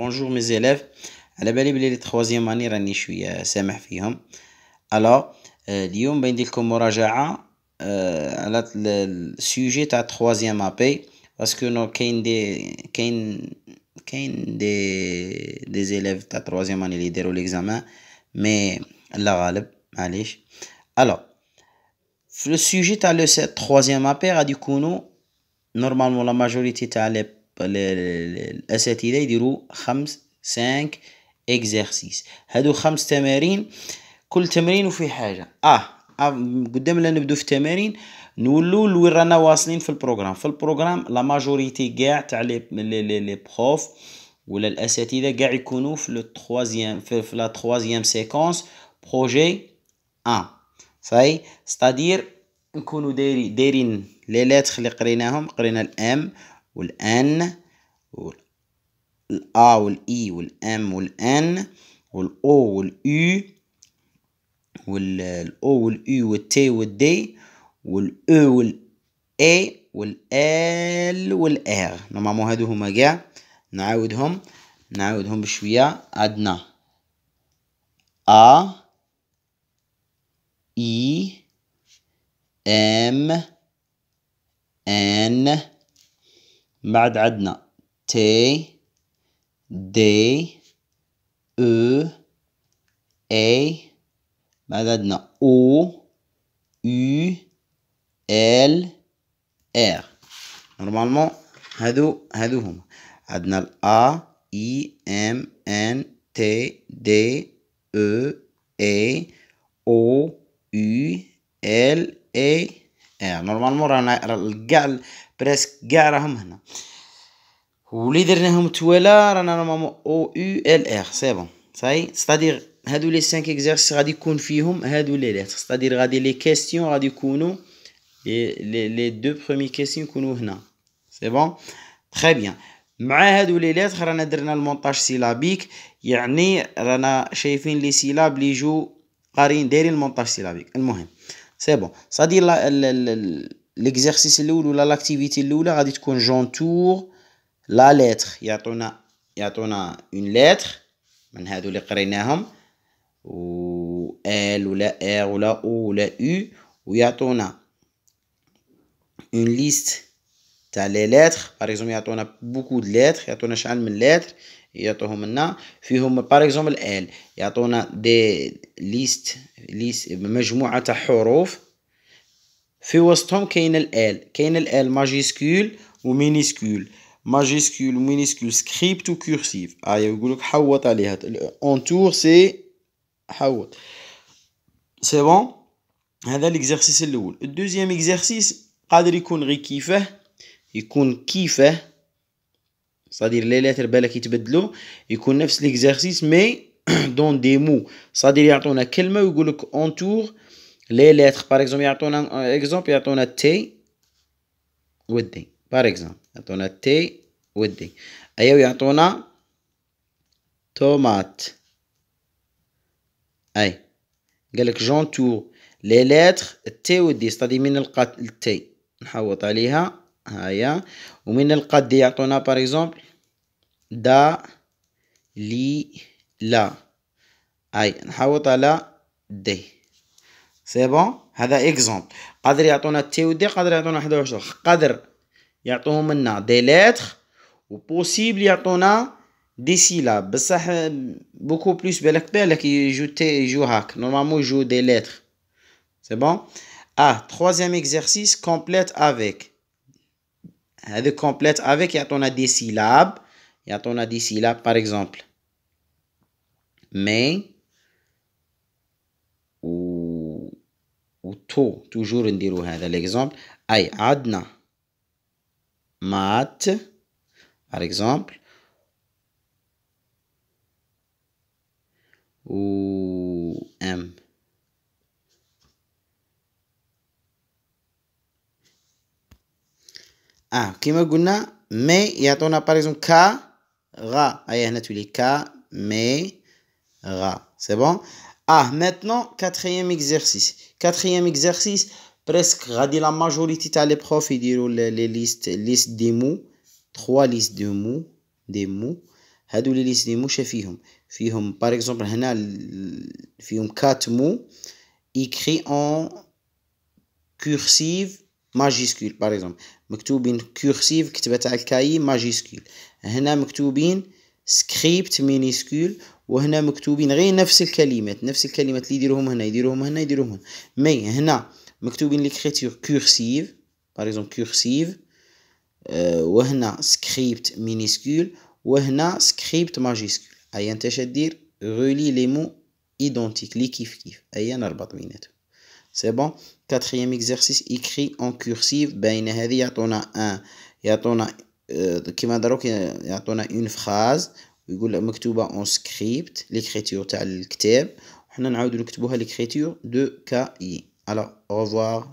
Bonjour mes élèves, Je vais vous parler troisième année Je suis à euh, Séméh Fihom Alors, aujourd'hui je vais vous parler le sujet de la troisième année Parce que nous, il y a des élèves de sont troisième année qui ont fait l'examen Mais, il y en a Alors, le sujet de la troisième année C'est que nous, normalement la majorité est nos élèves الاساتذه يديروا خمس سانك اكزرسيس هادو خمس تمارين كل تمرين وفي حاجه اه, آه. قدام لا نبدو في التمارين نولو لوين رانا واصلين في البروغرام في البروغرام لا ماجوريتي كاع تاع لي بروف ولا الاساتذه كاع يكونوا في لو تخوازيام في, في لا تخوازيام سيكونس بروجي 1 صاي ستادير نكونوا دايرين دايرين لي لاتر اللي قريناهم قرينا الام والان والآ والإي والأم والأن والأو والإي والأو والإي والتي والدي والأو والإي والآل والآر نورمالمون هادو هما كاع نعاودهم نعاودهم بشوية عندنا أ إي أم أن بعد عدنا تي دي او اي بعد عدنا او يو ال ار نورمالمون هادو هادو هما عندنا ا اي ام ان تي دي او اي او يو ال اي يعني إيه، نورمالمون رانا كاع بريسك كاع راهم هنا ولي درناهم توالا رانا نورمالمون او يو ال ار سي بون صاي ستادير هادو لي 5 اكزارسيس غادي يكون فيهم هادو لي ليتر ستادير غادي لي كيستيون غادي يكونوا لي لي دو برومي كيستيون يكونوا هنا سي بون تري بيان مع هادو لي ليتر رانا درنا المونتاج سيلابيك يعني رانا شايفين لي سيلاب لي جو قارين دايرين المونتاج سيلابيك المهم سي بون سادي ليكزيرسيس الاول ولا لاكتيفيتي الاولى غادي تكون جونتور لا ليتر يعطونا يعطونا اون ليتر من هادو اللي قريناهم و ال ولا ار ولا او ولا او ويعطونا اون ليست تاع لي ليتر باغ اكزومبل يعطونا بوكو د ليتر يعطونا شحال من ليتر يعطوهم لنا فيهم بار اكزومبل ال يعطونا دي ليست ليست مجموعه تاع حروف في وسطهم كاين الال كاين الال ماجيسكول ومينيسكول ماجيسكول مينيسكول سكريبت وكورسيف ايا يقولك حوط عليها اونتور سي حوط سي بون هذا ليكزارسيس الاول الدوزيام اكزارسيس قادر يكون غير كيفاه يكون كيفاه صادير لي لاتر بالك يتبدلوا يكون نفس ليكزارسيس مي دون دي مو صادير يعطونا كلمه ويقول لك اونتور لي لاتر باغ اكزومبل يعطونا اكزومبل يعطونا تي ودي باغ اكزومبل يعطونا تي ودي ايوا يعطونا تومات اي قال لك جونتور لي لاتر تي ودي صادير من نلقى التي نحوط عليها Aïe! par exemple. Da, li, la. Aïe! C'est bon? C'est un exemple. Il C'est bon? C'est bon? C'est bon? C'est bon? C'est des C'est bon? C'est beaucoup C'est bon? C'est troisième C'est bon? avec. bon? C'est bon? est complète avec y a des syllabes y a par exemple mais ou ou tout toujours une dérouha hein, l'exemple aïe adna mat par exemple ou m Ah, qui me goute Mais il y a ton par exemple K, R. Aïe, nettoie K, M, ra C'est bon. Ah, maintenant quatrième exercice. Quatrième exercice, presque. la majorité à les profs ils les listes, listes des mots, trois listes de mots, des mots. hadou les listes de mots chez qui Par exemple, il y a, quatre mots écrits en cursive. ماجيسكول باغ اكزومبل مكتوبين كورسيف كتبه تاع الكاي ماجيسكول هنا مكتوبين سكريبت مينيسكول وهنا مكتوبين غير نفس الكلمات نفس الكلمات اللي يديروهم هنا يديروهم هنا يديروهم هنا مي هنا مكتوبين ليكريتور كورسيف باغ اكزومبل كورسيف وهنا سكريبت مينيسكول وهنا سكريبت ماجيسكول ايا انت دير غولي لي مو ايدونتيك لي كيف كيف ايا نربط بيناتهم C'est bon. Quatrième exercice, écrit en cursive. Ben, il y a un. Il y a une phrase. Il en script. L'écriture de l'écriture. On a l'écriture de KI. Alors, au revoir.